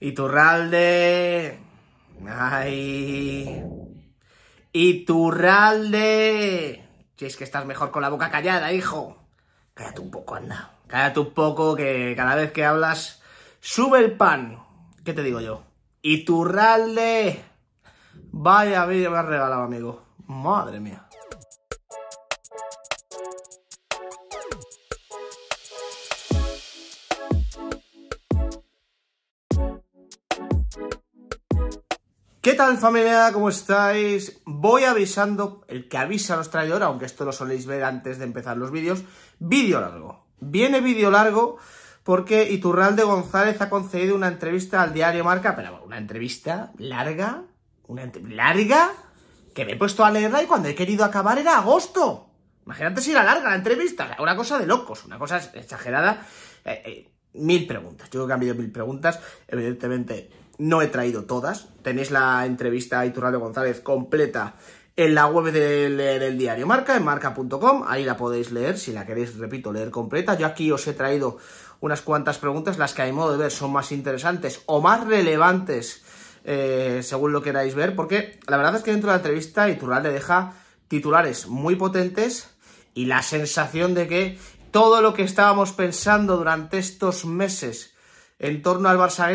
Iturralde. Ay. Iturralde. Si es que estás mejor con la boca callada, hijo. Cállate un poco, anda. Cállate un poco, que cada vez que hablas, sube el pan. ¿Qué te digo yo? Iturralde. Vaya vida me has regalado, amigo. Madre mía. ¿Qué tal familia? ¿Cómo estáis? Voy avisando, el que avisa a los traidores, aunque esto lo soléis ver antes de empezar los vídeos, vídeo largo. Viene vídeo largo porque Iturralde González ha concedido una entrevista al diario Marca, pero bueno, una entrevista larga, una larga, que me he puesto a leerla y cuando he querido acabar era agosto. Imagínate si era larga la entrevista, una cosa de locos, una cosa exagerada. Eh, eh, mil preguntas, yo creo que han habido mil preguntas, evidentemente no he traído todas. Tenéis la entrevista a Iturralde González completa en la web del, diario Marca, en marca.com. Ahí la podéis leer si la queréis, repito, leer completa. Yo aquí os he traído unas cuantas preguntas, las que a mi modo de ver son más interesantes o más relevantes eh, según lo queráis ver, porque la verdad es que dentro de la entrevista Iturralde deja titulares muy potentes y la sensación de que todo lo que estábamos pensando durante estos meses en torno al Barça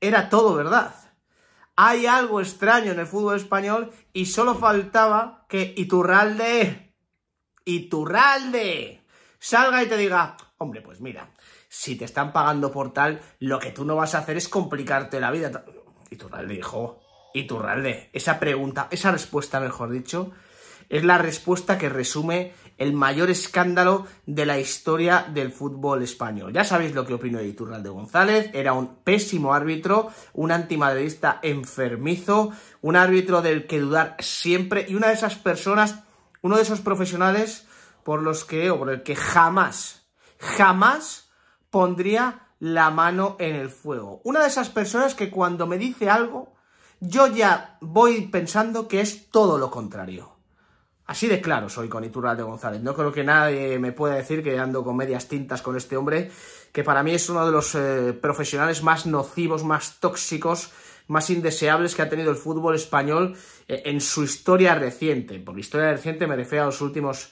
era todo verdad. Hay algo extraño en el fútbol español y solo faltaba que Iturralde, Iturralde, salga y te diga, hombre, pues mira, si te están pagando por tal, lo que tú no vas a hacer es complicarte la vida. Iturralde dijo, Iturralde, esa pregunta, esa respuesta, mejor dicho, es la respuesta que resume el mayor escándalo de la historia del fútbol español. Ya sabéis lo que opino de Iturralde González, era un pésimo árbitro, un antimadridista enfermizo, un árbitro del que dudar siempre y una de esas personas, uno de esos profesionales por los que o por el que jamás, jamás pondría la mano en el fuego. Una de esas personas que cuando me dice algo, yo ya voy pensando que es todo lo contrario. Así de claro soy con Iturralde González. No creo que nadie me pueda decir que ando con medias tintas con este hombre, que para mí es uno de los eh, profesionales más nocivos, más tóxicos, más indeseables que ha tenido el fútbol español eh, en su historia reciente. Por historia reciente me refiero a los últimos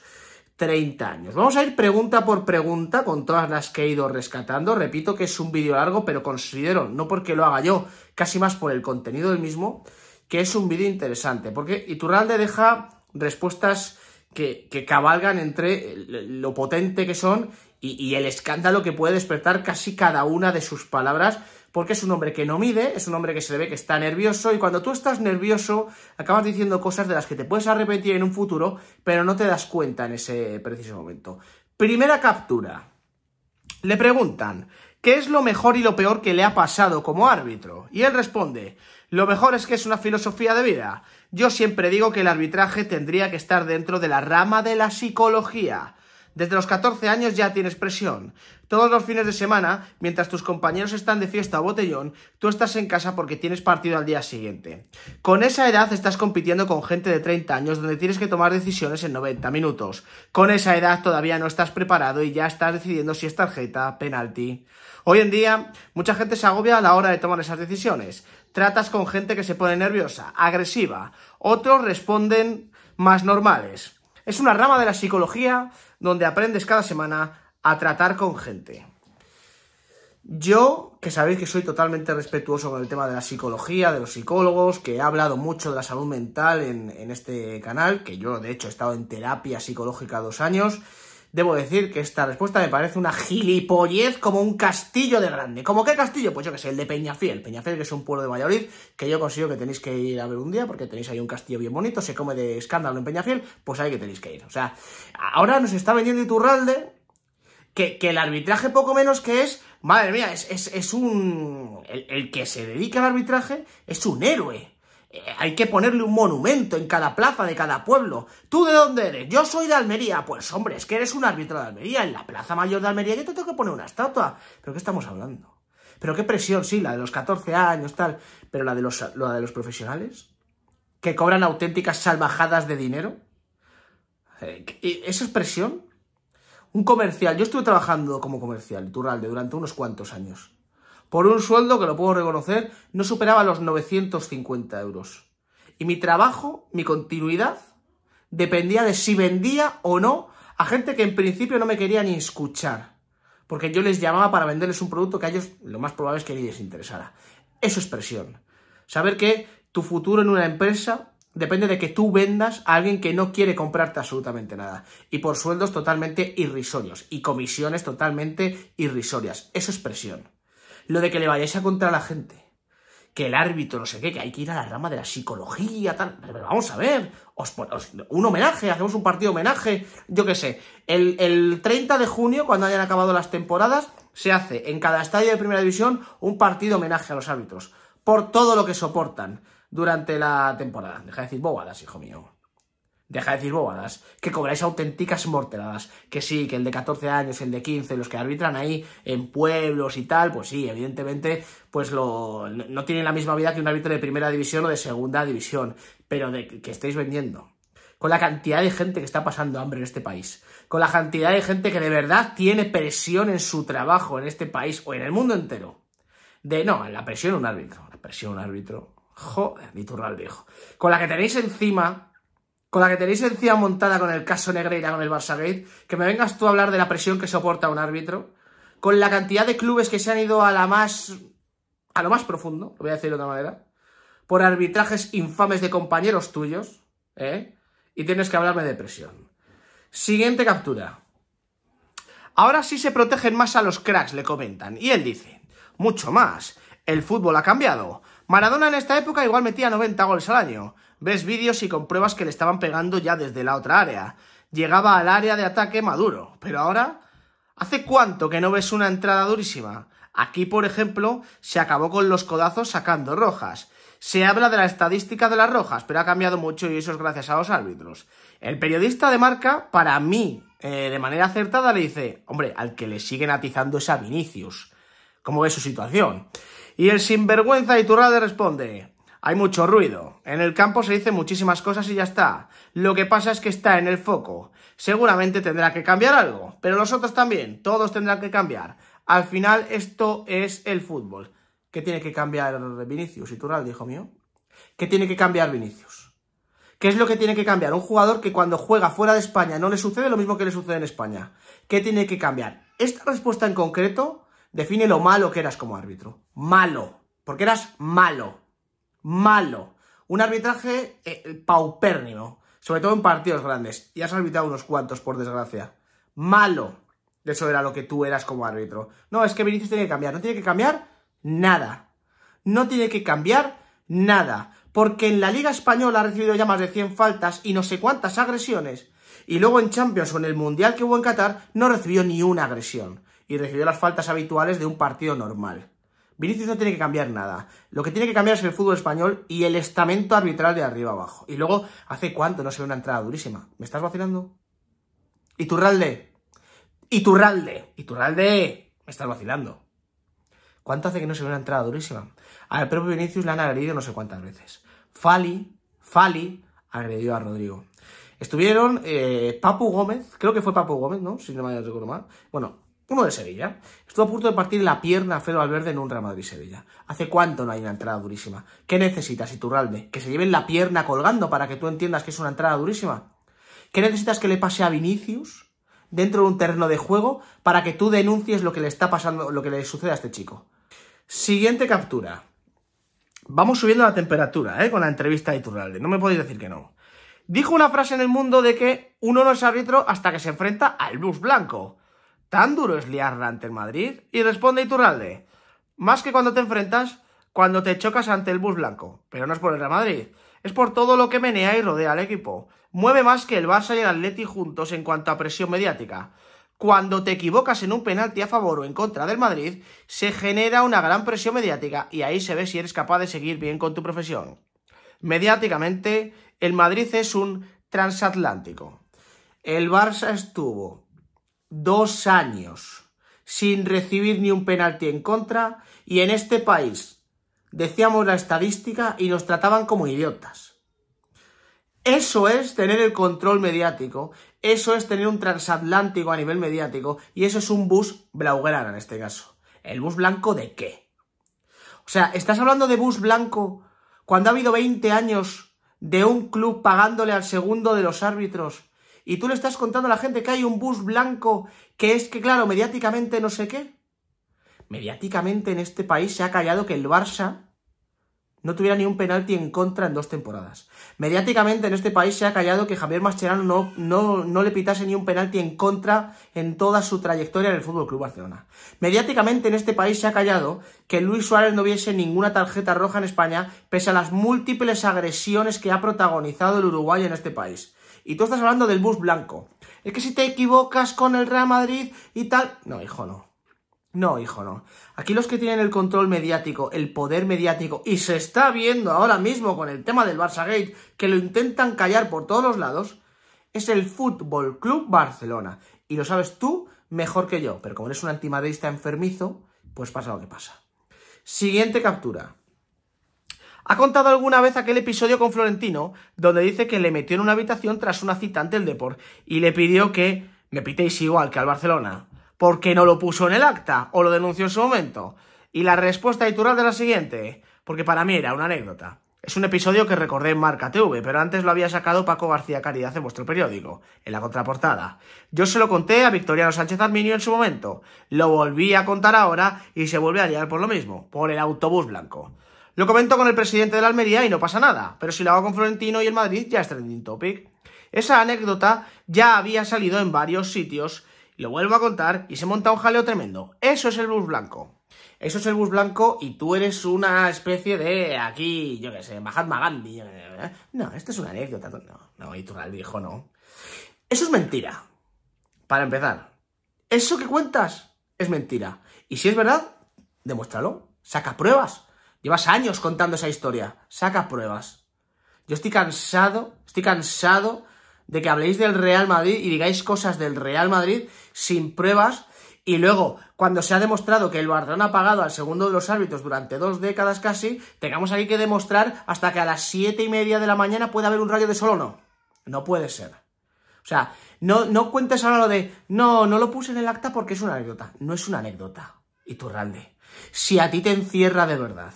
30 años. Vamos a ir pregunta por pregunta con todas las que he ido rescatando. Repito que es un vídeo largo, pero considero, no porque lo haga yo, casi más por el contenido del mismo, que es un vídeo interesante, porque Iturralde deja respuestas que, cabalgan entre lo potente que son y, el escándalo que puede despertar casi cada una de sus palabras, porque es un hombre que no mide, es un hombre que se le ve que está nervioso, y cuando tú estás nervioso acabas diciendo cosas de las que te puedes arrepentir en un futuro, pero no te das cuenta en ese preciso momento. Primera captura. Le preguntan, ¿qué es lo mejor y lo peor que le ha pasado como árbitro? Y él responde, lo mejor es que es una filosofía de vida. Yo siempre digo que el arbitraje tendría que estar dentro de la rama de la psicología. Desde los 14 años ya tienes presión. Todos los fines de semana, mientras tus compañeros están de fiesta o botellón, tú estás en casa porque tienes partido al día siguiente. Con esa edad estás compitiendo con gente de 30 años donde tienes que tomar decisiones en 90 minutos. Con esa edad todavía no estás preparado y ya estás decidiendo si es tarjeta, penalti. Hoy en día, mucha gente se agobia a la hora de tomar esas decisiones tratas con gente que se pone nerviosa, agresiva. Otros responden más normales. Es una rama de la psicología donde aprendes cada semana a tratar con gente. Yo, que sabéis que soy totalmente respetuoso con el tema de la psicología, de los psicólogos, que he hablado mucho de la salud mental en, este canal, que yo de hecho he estado en terapia psicológica dos años, Debo decir que esta respuesta me parece una gilipollez como un castillo de grande. ¿Cómo qué castillo? Pues yo que sé, el de Peñafiel. Peñafiel, que es un pueblo de Valladolid, que yo consigo que tenéis que ir a ver un día, porque tenéis ahí un castillo bien bonito, se come de escándalo en Peñafiel, pues ahí que tenéis que ir. O sea, ahora nos está vendiendo Iturralde, que, el arbitraje poco menos que es, madre mía, es, es, un... el, que se dedica al arbitraje es un héroe. Eh, hay que ponerle un monumento en cada plaza de cada pueblo. ¿Tú de dónde eres? Yo soy de Almería. Pues hombre, es que eres un árbitro de Almería. En la plaza mayor de Almería yo te tengo que poner una estatua. ¿Pero qué estamos hablando? Pero qué presión, sí, la de los 14 años, tal. Pero la de los, la de los profesionales, que cobran auténticas salvajadas de dinero. Eh, ¿Esa es presión? Un comercial, yo estuve trabajando como comercial, Turralde, durante unos cuantos años por un sueldo que lo puedo reconocer, no superaba los 950 euros. Y mi trabajo, mi continuidad, dependía de si vendía o no a gente que en principio no me quería ni escuchar. Porque yo les llamaba para venderles un producto que a ellos lo más probable es que ni les interesara. Eso es presión. Saber que tu futuro en una empresa depende de que tú vendas a alguien que no quiere comprarte absolutamente nada. Y por sueldos totalmente irrisorios. Y comisiones totalmente irrisorias. Eso es presión. Lo de que le vayáis a contra la gente, que el árbitro, no sé qué, que hay que ir a la rama de la psicología, tal. vamos a ver, os, un homenaje, hacemos un partido homenaje, yo qué sé. El, 30 de junio, cuando hayan acabado las temporadas, se hace en cada estadio de primera división un partido homenaje a los árbitros, por todo lo que soportan durante la temporada. Deja de decir bobadas, hijo mío. Deja de decir bobadas, que cobráis auténticas morteladas. Que sí, que el de 14 años, el de 15, los que arbitran ahí en pueblos y tal, pues sí, evidentemente, pues lo, no tienen la misma vida que un árbitro de primera división o de segunda división, pero de que estáis vendiendo. Con la cantidad de gente que está pasando hambre en este país, con la cantidad de gente que de verdad tiene presión en su trabajo en este país o en el mundo entero. De no, la presión un árbitro, la presión un árbitro. Joder, viejo. Con la que tenéis encima con la que tenéis encima montada con el caso Negreira, con el Barça Gate, que me vengas tú a hablar de la presión que soporta un árbitro, con la cantidad de clubes que se han ido a la más. a lo más profundo, lo voy a decir de otra manera, por arbitrajes infames de compañeros tuyos, ¿eh? Y tienes que hablarme de presión. Siguiente captura. Ahora sí se protegen más a los cracks, le comentan. Y él dice, mucho más. El fútbol ha cambiado. Maradona en esta época igual metía 90 goles al año. Ves vídeos y compruebas que le estaban pegando ya desde la otra área. Llegaba al área de ataque Maduro, pero ahora... ¿Hace cuánto que no ves una entrada durísima? Aquí, por ejemplo, se acabó con los codazos sacando rojas. Se habla de la estadística de las rojas, pero ha cambiado mucho y eso es gracias a los árbitros. El periodista de marca, para mí, eh, de manera acertada, le dice, hombre, al que le siguen atizando es a Vinicius. ¿Cómo ve su situación? Y el sinvergüenza Iturralde responde, hay mucho ruido. En el campo se dicen muchísimas cosas y ya está. Lo que pasa es que está en el foco. Seguramente tendrá que cambiar algo, pero los otros también, todos tendrán que cambiar. Al final esto es el fútbol. ¿Qué tiene que cambiar Vinicius y Tural, hijo mío? ¿Qué tiene que cambiar Vinicius? ¿Qué es lo que tiene que cambiar? Un jugador que cuando juega fuera de España no le sucede lo mismo que le sucede en España. ¿Qué tiene que cambiar? Esta respuesta en concreto define lo malo que eras como árbitro. Malo. Porque eras malo malo, un arbitraje eh, eh, paupérnimo, sobre todo en partidos grandes, y has arbitrado unos cuantos, por desgracia. Malo. Eso era lo que tú eras como árbitro. No, es que Vinicius tiene que cambiar. No tiene que cambiar nada. No tiene que cambiar nada. Porque en la Liga Española ha recibido ya más de 100 faltas y no sé cuántas agresiones. Y luego en Champions o en el Mundial que hubo en Qatar no recibió ni una agresión. Y recibió las faltas habituales de un partido normal. Vinicius no tiene que cambiar nada. Lo que tiene que cambiar es el fútbol español y el estamento arbitral de arriba abajo. Y luego, ¿hace cuánto no se ve una entrada durísima? ¿Me estás vacilando? Iturralde. Iturralde. Iturralde. Me estás vacilando. ¿Cuánto hace que no se ve una entrada durísima? Al propio Vinicius le han agredido no sé cuántas veces. Fali, Fali, agredió a Rodrigo. Estuvieron eh, Papu Gómez, creo que fue Papu Gómez, ¿no? Si no me recuerdo mal. Bueno, uno de Sevilla. Estuvo a punto de partir la pierna a Fede Valverde en un Real Madrid-Sevilla. ¿Hace cuánto no hay una entrada durísima? ¿Qué necesitas, Iturralde? ¿Que se lleven la pierna colgando para que tú entiendas que es una entrada durísima? ¿Qué necesitas que le pase a Vinicius dentro de un terreno de juego para que tú denuncies lo que le está pasando, lo que le sucede a este chico? Siguiente captura. Vamos subiendo la temperatura, ¿eh? Con la entrevista de Iturralde. No me podéis decir que no. Dijo una frase en el mundo de que uno no es árbitro hasta que se enfrenta al bus blanco. ¿Tan duro es liarla ante el Madrid? Y responde Iturralde. Más que cuando te enfrentas, cuando te chocas ante el bus blanco. Pero no es por el Real Madrid, es por todo lo que menea y rodea al equipo. Mueve más que el Barça y el Atleti juntos en cuanto a presión mediática. Cuando te equivocas en un penalti a favor o en contra del Madrid, se genera una gran presión mediática y ahí se ve si eres capaz de seguir bien con tu profesión. Mediáticamente, el Madrid es un transatlántico. El Barça estuvo dos años sin recibir ni un penalti en contra y en este país decíamos la estadística y nos trataban como idiotas. Eso es tener el control mediático, eso es tener un transatlántico a nivel mediático y eso es un bus blaugrana en este caso. ¿El bus blanco de qué? O sea, estás hablando de bus blanco cuando ha habido 20 años de un club pagándole al segundo de los árbitros y tú le estás contando a la gente que hay un bus blanco que es que, claro, mediáticamente no sé qué. Mediáticamente en este país se ha callado que el Barça no tuviera ni un penalti en contra en dos temporadas. Mediáticamente en este país se ha callado que Javier Mascherano no, no le pitase ni un penalti en contra en toda su trayectoria en el FC Club Barcelona. Mediáticamente en este país se ha callado que Luis Suárez no viese ninguna tarjeta roja en España, pese a las múltiples agresiones que ha protagonizado el Uruguay en este país y tú estás hablando del bus blanco. Es que si te equivocas con el Real Madrid y tal... No, hijo, no. No, hijo, no. Aquí los que tienen el control mediático, el poder mediático, y se está viendo ahora mismo con el tema del Barça Gate, que lo intentan callar por todos los lados, es el Fútbol Club Barcelona. Y lo sabes tú mejor que yo, pero como eres un antimadrista enfermizo, pues pasa lo que pasa. Siguiente captura. Ha contado alguna vez aquel episodio con Florentino, donde dice que le metió en una habitación tras una cita ante el Deport y le pidió que me pitéis igual que al Barcelona. ¿Por qué no lo puso en el acta o lo denunció en su momento? Y la respuesta de la siguiente, porque para mí era una anécdota. Es un episodio que recordé en Marca TV, pero antes lo había sacado Paco García Caridad en vuestro periódico, en la contraportada. Yo se lo conté a Victoriano Sánchez Arminio en su momento, lo volví a contar ahora y se vuelve a liar por lo mismo, por el autobús blanco. Lo comento con el presidente de la Almería y no pasa nada, pero si lo hago con Florentino y el Madrid ya es trending topic. Esa anécdota ya había salido en varios sitios, lo vuelvo a contar y se monta un jaleo tremendo. Eso es el bus blanco. Eso es el bus blanco y tú eres una especie de aquí, yo qué sé, Mahatma Gandhi. Eh, eh. No, esto es una anécdota. No, no, dijo no. Eso es mentira. Para empezar, eso que cuentas es mentira. Y si es verdad, demuéstralo. Saca pruebas. Llevas años contando esa historia. Saca pruebas. Yo estoy cansado, estoy cansado de que habléis del Real Madrid y digáis cosas del Real Madrid sin pruebas y luego, cuando se ha demostrado que el Barcelona ha pagado al segundo de los árbitros durante dos décadas casi, tengamos aquí que demostrar hasta que a las siete y media de la mañana pueda haber un rayo de sol o no. No puede ser. O sea, no, no cuentes ahora lo de, no, no lo puse en el acta porque es una anécdota. No es una anécdota. Y tú, si a ti te encierra de verdad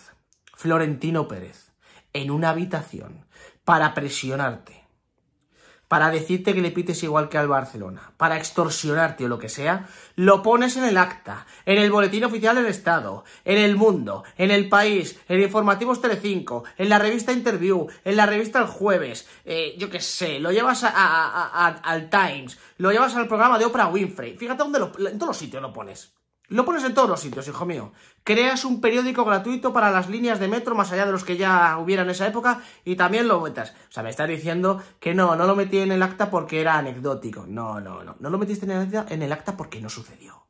Florentino Pérez en una habitación para presionarte, para decirte que le pites igual que al Barcelona, para extorsionarte o lo que sea, lo pones en el acta, en el boletín oficial del Estado, en el mundo, en el país, en informativos Telecinco, en la revista Interview, en la revista El Jueves, eh, yo qué sé, lo llevas a, al Times, lo llevas al programa de Oprah Winfrey, fíjate dónde en todos los sitios lo pones. Lo pones en todos los sitios, hijo mío. Creas un periódico gratuito para las líneas de metro, más allá de los que ya hubiera en esa época, y también lo metas. O sea, me estás diciendo que no, no lo metí en el acta porque era anecdótico. No, no, no. No lo metiste en el acta, porque no sucedió.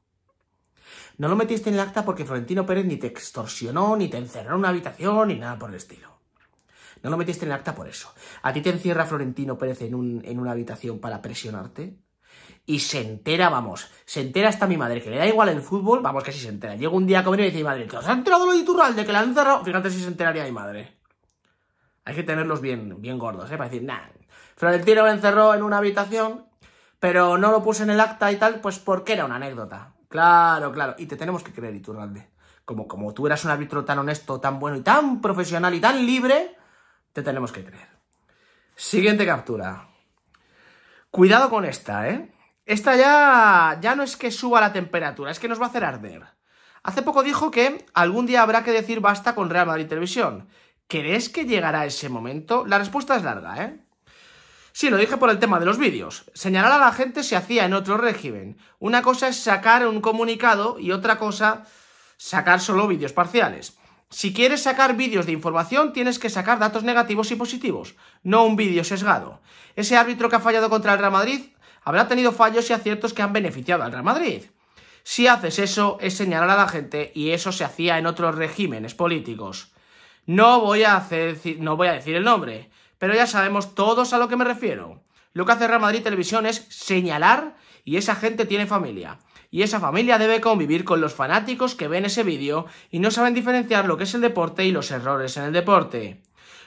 No lo metiste en el acta porque Florentino Pérez ni te extorsionó, ni te encerró en una habitación, ni nada por el estilo. No lo metiste en el acta por eso. ¿A ti te encierra Florentino Pérez en, un, en una habitación para presionarte? y se entera, vamos, se entera hasta mi madre, que le da igual el fútbol, vamos que si se entera. Llega un día a comer y dice mi madre, ¿te has enterado lo de Iturralde que la han cerrado? Fíjate si se enteraría mi madre. Hay que tenerlos bien, bien gordos, ¿eh? Para decir, nah. Florentino lo encerró en una habitación, pero no lo puse en el acta y tal, pues porque era una anécdota. Claro, claro. Y te tenemos que creer, Iturralde. Como, como tú eras un árbitro tan honesto, tan bueno y tan profesional y tan libre, te tenemos que creer. Siguiente captura. Cuidado con esta, ¿eh? Esta ya, ya no es que suba la temperatura, es que nos va a hacer arder. Hace poco dijo que algún día habrá que decir basta con Real Madrid Televisión. ¿Crees que llegará ese momento? La respuesta es larga, ¿eh? Sí, lo dije por el tema de los vídeos. Señalar a la gente se hacía en otro régimen. Una cosa es sacar un comunicado y otra cosa sacar solo vídeos parciales. Si quieres sacar vídeos de información, tienes que sacar datos negativos y positivos, no un vídeo sesgado. Ese árbitro que ha fallado contra el Real Madrid habrá tenido fallos y aciertos que han beneficiado al Real Madrid. Si haces eso, es señalar a la gente y eso se hacía en otros regímenes políticos. No voy a, decir el nombre, pero ya sabemos todos a lo que me refiero. Lo que hace Real Madrid Televisión es señalar y esa gente tiene familia y esa familia debe convivir con los fanáticos que ven ese vídeo y no saben diferenciar lo que es el deporte y los errores en el deporte.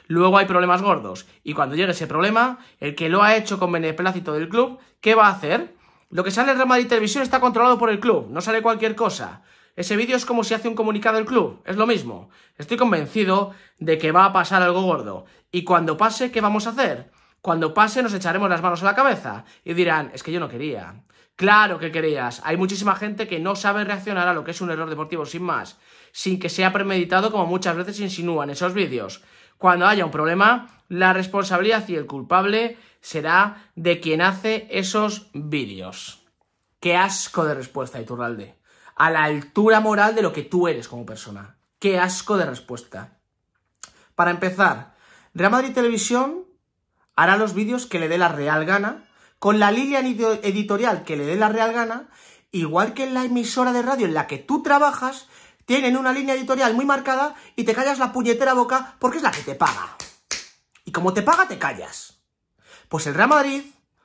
Luego hay problemas gordos, y cuando llegue ese problema, el que lo ha hecho con beneplácito del club, ¿qué va a hacer? Lo que sale en Real Madrid Televisión está controlado por el club, no sale cualquier cosa. Ese vídeo es como si hace un comunicado el club, es lo mismo. Estoy convencido de que va a pasar algo gordo. Y cuando pase, ¿qué vamos a hacer? Cuando pase nos echaremos las manos a la cabeza y dirán, es que yo no quería. Claro que querías. hay muchísima gente que no sabe reaccionar a lo que es un error deportivo sin más, sin que sea premeditado como muchas veces insinúan esos vídeos. Cuando haya un problema, la responsabilidad y el culpable será de quien hace esos vídeos. Qué asco de respuesta, Iturralde. A la altura moral de lo que tú eres como persona. Qué asco de respuesta. Para empezar, Real Madrid Televisión hará los vídeos que le dé la real gana con la línea editorial que le dé la real gana, igual que en la emisora de radio en la que tú trabajas, tienen una línea editorial muy marcada y te callas la puñetera boca porque es la que te paga. Y como te paga, te callas. Pues el Real Madrid,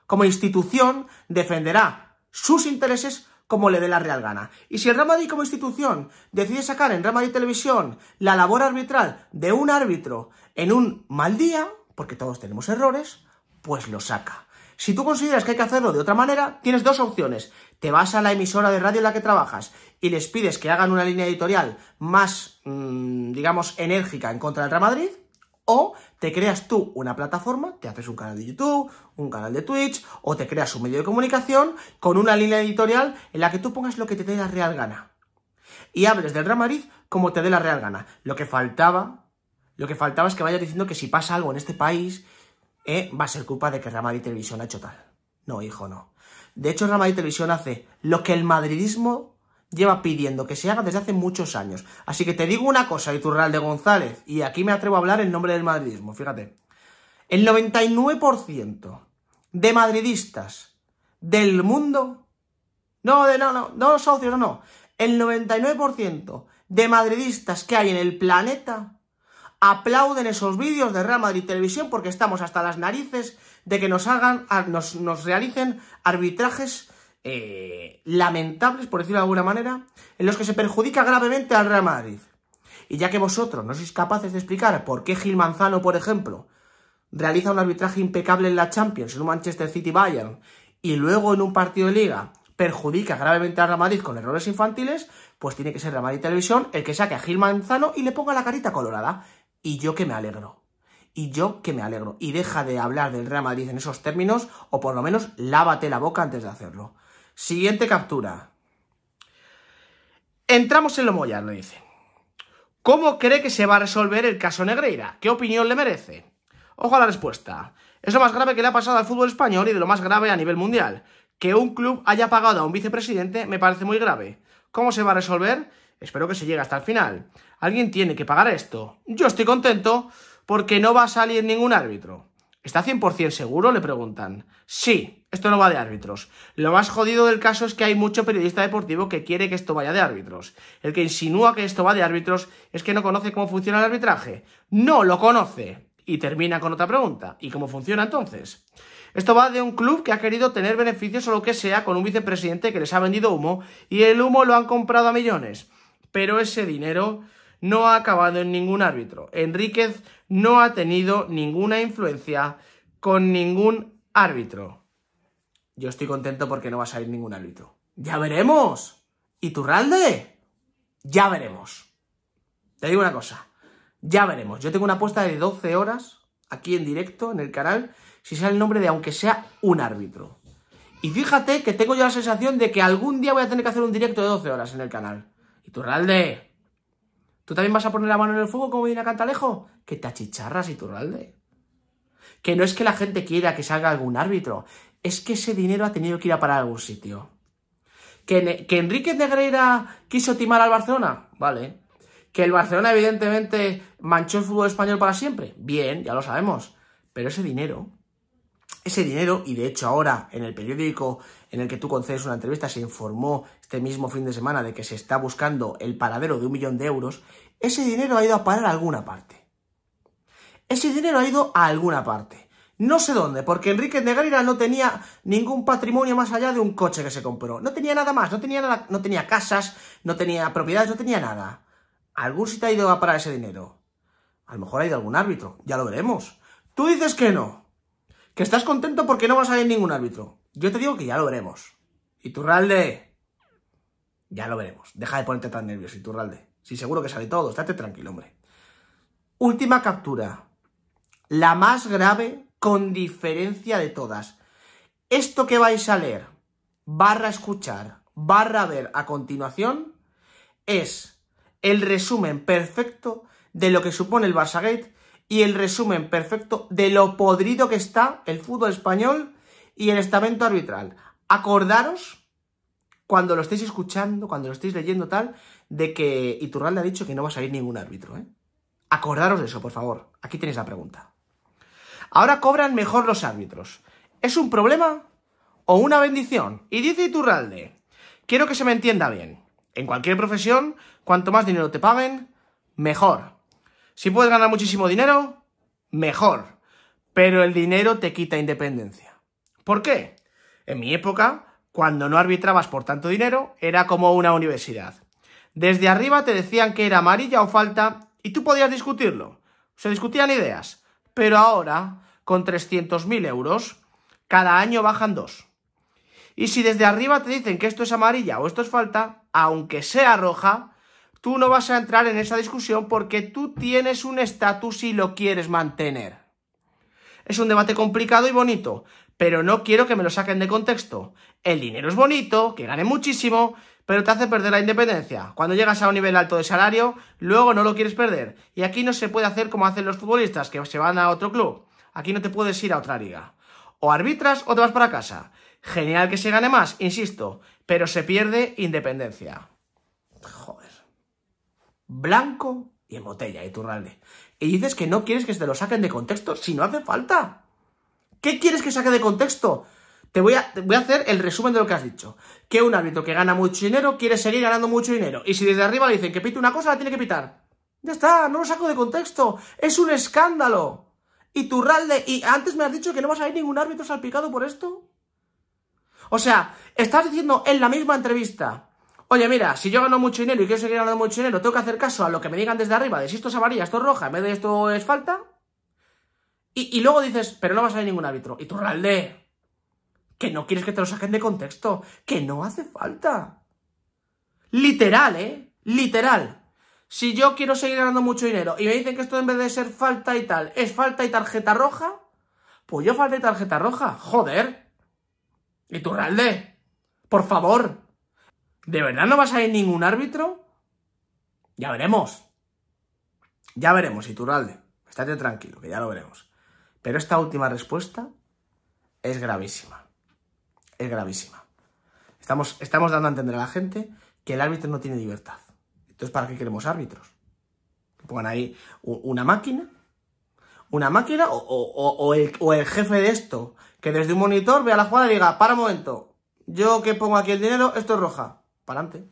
como institución, defenderá sus intereses como le dé la real gana. Y si el Real Madrid como institución decide sacar en Real Madrid Televisión la labor arbitral de un árbitro en un mal día, porque todos tenemos errores, pues lo saca. Si tú consideras que hay que hacerlo de otra manera, tienes dos opciones. Te vas a la emisora de radio en la que trabajas y les pides que hagan una línea editorial más, mm, digamos, enérgica en contra del Real Madrid, o te creas tú una plataforma, te haces un canal de YouTube, un canal de Twitch, o te creas un medio de comunicación con una línea editorial en la que tú pongas lo que te dé la real gana. Y hables del Real Madrid como te dé la real gana. Lo que faltaba, lo que faltaba es que vayas diciendo que si pasa algo en este país, eh, va a ser culpa de que Real Televisión ha hecho tal. No, hijo, no. De hecho, Ramadi Televisión hace lo que el madridismo lleva pidiendo que se haga desde hace muchos años. Así que te digo una cosa, Iturralde González, y aquí me atrevo a hablar en nombre del madridismo, fíjate. El 99% de madridistas del mundo... No, de, no, no, no, socios, no, no. El 99% de madridistas que hay en el planeta aplauden esos vídeos de Real Madrid Televisión porque estamos hasta las narices de que nos hagan, nos, realicen arbitrajes eh, lamentables, por decirlo de alguna manera, en los que se perjudica gravemente al Real Madrid. Y ya que vosotros no sois capaces de explicar por qué Gil Manzano, por ejemplo, realiza un arbitraje impecable en la Champions, en un Manchester City Bayern, y luego en un partido de liga perjudica gravemente al Real Madrid con errores infantiles, pues tiene que ser Real Madrid Televisión el que saque a Gil Manzano y le ponga la carita colorada. Y yo que me alegro. Y yo que me alegro. Y deja de hablar del Real Madrid en esos términos, o por lo menos lávate la boca antes de hacerlo. Siguiente captura. Entramos en lo moya, lo dice. ¿Cómo cree que se va a resolver el caso Negreira? ¿Qué opinión le merece? Ojo a la respuesta. Es lo más grave que le ha pasado al fútbol español y de lo más grave a nivel mundial. Que un club haya pagado a un vicepresidente me parece muy grave. ¿Cómo se va a resolver? Espero que se llegue hasta el final. Alguien tiene que pagar esto. Yo estoy contento porque no va a salir ningún árbitro. ¿Está 100% seguro? Le preguntan. Sí, esto no va de árbitros. Lo más jodido del caso es que hay mucho periodista deportivo que quiere que esto vaya de árbitros. El que insinúa que esto va de árbitros es que no conoce cómo funciona el arbitraje. No lo conoce. Y termina con otra pregunta. ¿Y cómo funciona entonces? Esto va de un club que ha querido tener beneficios o lo que sea con un vicepresidente que les ha vendido humo y el humo lo han comprado a millones pero ese dinero no ha acabado en ningún árbitro. Enríquez no ha tenido ninguna influencia con ningún árbitro. Yo estoy contento porque no va a salir ningún árbitro. ¡Ya veremos! ¿Y Turralde? Ya veremos. Te digo una cosa. Ya veremos. Yo tengo una apuesta de 12 horas aquí en directo, en el canal, si sea el nombre de aunque sea un árbitro. Y fíjate que tengo yo la sensación de que algún día voy a tener que hacer un directo de 12 horas en el canal. Iturralde, ¿tú también vas a poner la mano en el fuego como viene a Cantalejo? Que te achicharras, Iturralde. Que no es que la gente quiera que salga algún árbitro, es que ese dinero ha tenido que ir a parar a algún sitio. ¿Que, que Enrique Negreira quiso timar al Barcelona? Vale. ¿Que el Barcelona evidentemente manchó el fútbol español para siempre? Bien, ya lo sabemos. Pero ese dinero, ese dinero, y de hecho ahora en el periódico en el que tú concedes una entrevista, se informó este mismo fin de semana de que se está buscando el paradero de un millón de euros, ese dinero ha ido a parar a alguna parte. Ese dinero ha ido a alguna parte. No sé dónde, porque Enrique Negreira no tenía ningún patrimonio más allá de un coche que se compró. No tenía nada más, no tenía, no tenía casas, no tenía propiedades, no tenía nada. Algún sitio ha ido a parar ese dinero. A lo mejor ha ido algún árbitro, ya lo veremos. Tú dices que no, que estás contento porque no vas a ir ningún árbitro. Yo te digo que ya lo veremos. Iturralde, ya lo veremos. Deja de ponerte tan nervioso, Iturralde. Sí, seguro que sale todo. Estate tranquilo, hombre. Última captura. La más grave con diferencia de todas. Esto que vais a leer, barra escuchar, barra ver a continuación, es el resumen perfecto de lo que supone el Barça Gate y el resumen perfecto de lo podrido que está el fútbol español y el estamento arbitral. Acordaros, cuando lo estéis escuchando, cuando lo estéis leyendo tal, de que Iturralde ha dicho que no va a salir ningún árbitro. ¿eh? Acordaros de eso, por favor. Aquí tenéis la pregunta. Ahora cobran mejor los árbitros. ¿Es un problema o una bendición? Y dice Iturralde, quiero que se me entienda bien. En cualquier profesión, cuanto más dinero te paguen, mejor. Si puedes ganar muchísimo dinero, mejor. Pero el dinero te quita independencia. ¿Por qué? En mi época, cuando no arbitrabas por tanto dinero, era como una universidad. Desde arriba te decían que era amarilla o falta y tú podías discutirlo. Se discutían ideas. Pero ahora, con 300.000 euros, cada año bajan dos. Y si desde arriba te dicen que esto es amarilla o esto es falta, aunque sea roja, tú no vas a entrar en esa discusión porque tú tienes un estatus y lo quieres mantener. Es un debate complicado y bonito, pero no quiero que me lo saquen de contexto. El dinero es bonito, que gane muchísimo, pero te hace perder la independencia. Cuando llegas a un nivel alto de salario, luego no lo quieres perder. Y aquí no se puede hacer como hacen los futbolistas, que se van a otro club. Aquí no te puedes ir a otra liga. O arbitras o te vas para casa. Genial que se gane más, insisto, pero se pierde independencia. Joder. Blanco y en botella, Iturralde. Y dices que no quieres que se te lo saquen de contexto si no hace falta. ¿Qué quieres que saque de contexto? Te voy a, voy a hacer el resumen de lo que has dicho. Que un árbitro que gana mucho dinero quiere seguir ganando mucho dinero. Y si desde arriba le dicen que pite una cosa, la tiene que pitar. Ya está, no lo saco de contexto. Es un escándalo. Y Turralde, y antes me has dicho que no vas a ir ningún árbitro salpicado por esto. O sea, estás diciendo en la misma entrevista. Oye, mira, si yo gano mucho dinero y quiero seguir ganando mucho dinero, tengo que hacer caso a lo que me digan desde arriba de si esto es amarilla, esto es roja, en vez de esto es falta. Y, luego dices, pero no va a salir ningún árbitro. Y tú, que no quieres que te lo saquen de contexto, que no hace falta. Literal, ¿eh? Literal. Si yo quiero seguir ganando mucho dinero y me dicen que esto en vez de ser falta y tal, es falta y tarjeta roja, pues yo falta y tarjeta roja, joder. Y tú, por favor, ¿de verdad no vas a salir ningún árbitro? Ya veremos. Ya veremos, Iturralde. Estate tranquilo, que ya lo veremos. Pero esta última respuesta es gravísima. Es gravísima. Estamos, estamos dando a entender a la gente que el árbitro no tiene libertad. Entonces, ¿para qué queremos árbitros? Que pongan ahí una máquina, una máquina o, el, o, el, jefe de esto, que desde un monitor vea la jugada y diga, para un momento, yo que pongo aquí el dinero, esto es roja. Para adelante.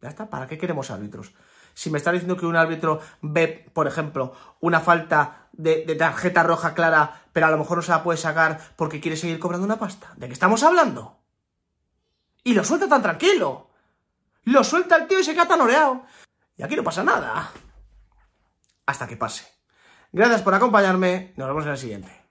Ya está, ¿para qué queremos árbitros? Si me está diciendo que un árbitro ve, por ejemplo, una falta de, tarjeta roja clara, pero a lo mejor no se la puede sacar porque quiere seguir cobrando una pasta, ¿de qué estamos hablando? Y lo suelta tan tranquilo. Lo suelta el tío y se queda tan oreado. Y aquí no pasa nada. Hasta que pase. Gracias por acompañarme. Nos vemos en el siguiente.